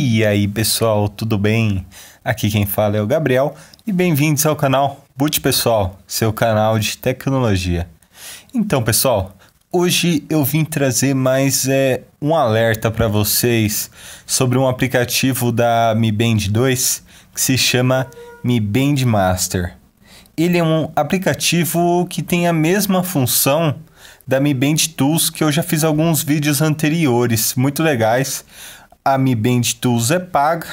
E aí pessoal, tudo bem? Aqui quem fala é o Gabriel e bem-vindos ao canal Boot Pessoal, seu canal de tecnologia. Então pessoal, hoje eu vim trazer mais é, um alerta para vocês sobre um aplicativo da Mi Band 2 que se chama Mi Band Master. Ele é um aplicativo que tem a mesma função da Mi Band Tools que eu já fiz alguns vídeos anteriores, muito legais, a Mi Band Tools é paga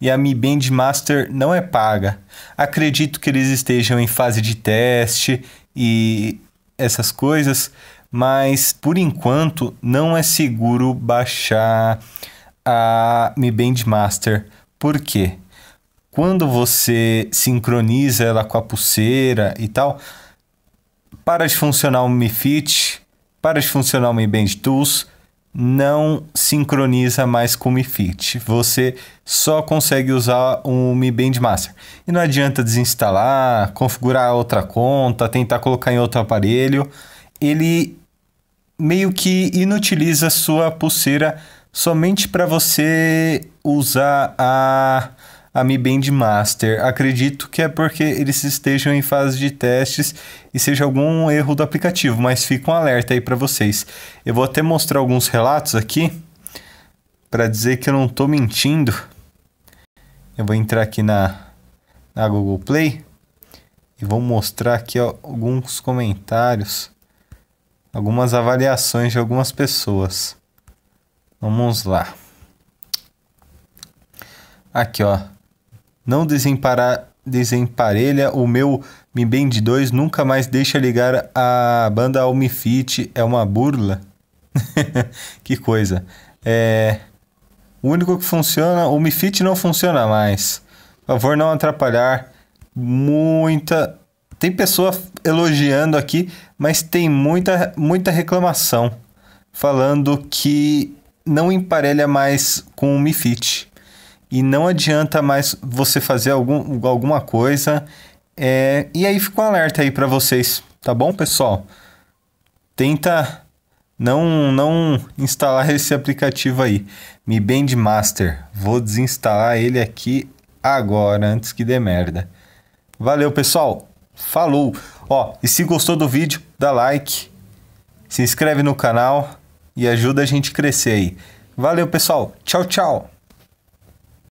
e a Mi Band Master não é paga. Acredito que eles estejam em fase de teste e essas coisas, mas por enquanto não é seguro baixar a Mi Band Master. Por quê? Quando você sincroniza ela com a pulseira e tal, para de funcionar o Mi Fit, para de funcionar o Mi Band Tools não sincroniza mais com o Mi Fit. Você só consegue usar o Mi Band Master. E não adianta desinstalar, configurar outra conta, tentar colocar em outro aparelho. Ele meio que inutiliza sua pulseira somente para você usar a a Mi Band Master. Acredito que é porque eles estejam em fase de testes e seja algum erro do aplicativo, mas fica um alerta aí para vocês. Eu vou até mostrar alguns relatos aqui para dizer que eu não estou mentindo. Eu vou entrar aqui na, na Google Play e vou mostrar aqui ó, alguns comentários, algumas avaliações de algumas pessoas. Vamos lá. Aqui, ó. Não desemparar, desemparelha o meu Mi Band 2, nunca mais deixa ligar a banda ao Mi Fit, é uma burla. que coisa. É... O único que funciona, o Mi Fit não funciona mais. Por favor, não atrapalhar. Muita. Tem pessoa elogiando aqui, mas tem muita, muita reclamação. Falando que não emparelha mais com o Mi Fit e não adianta mais você fazer algum, alguma coisa. É, e aí fica um alerta aí para vocês, tá bom, pessoal? Tenta não não instalar esse aplicativo aí, Mi Band Master. Vou desinstalar ele aqui agora, antes que dê merda. Valeu, pessoal. Falou. Ó, e se gostou do vídeo, dá like, se inscreve no canal e ajuda a gente crescer aí. Valeu, pessoal. Tchau, tchau.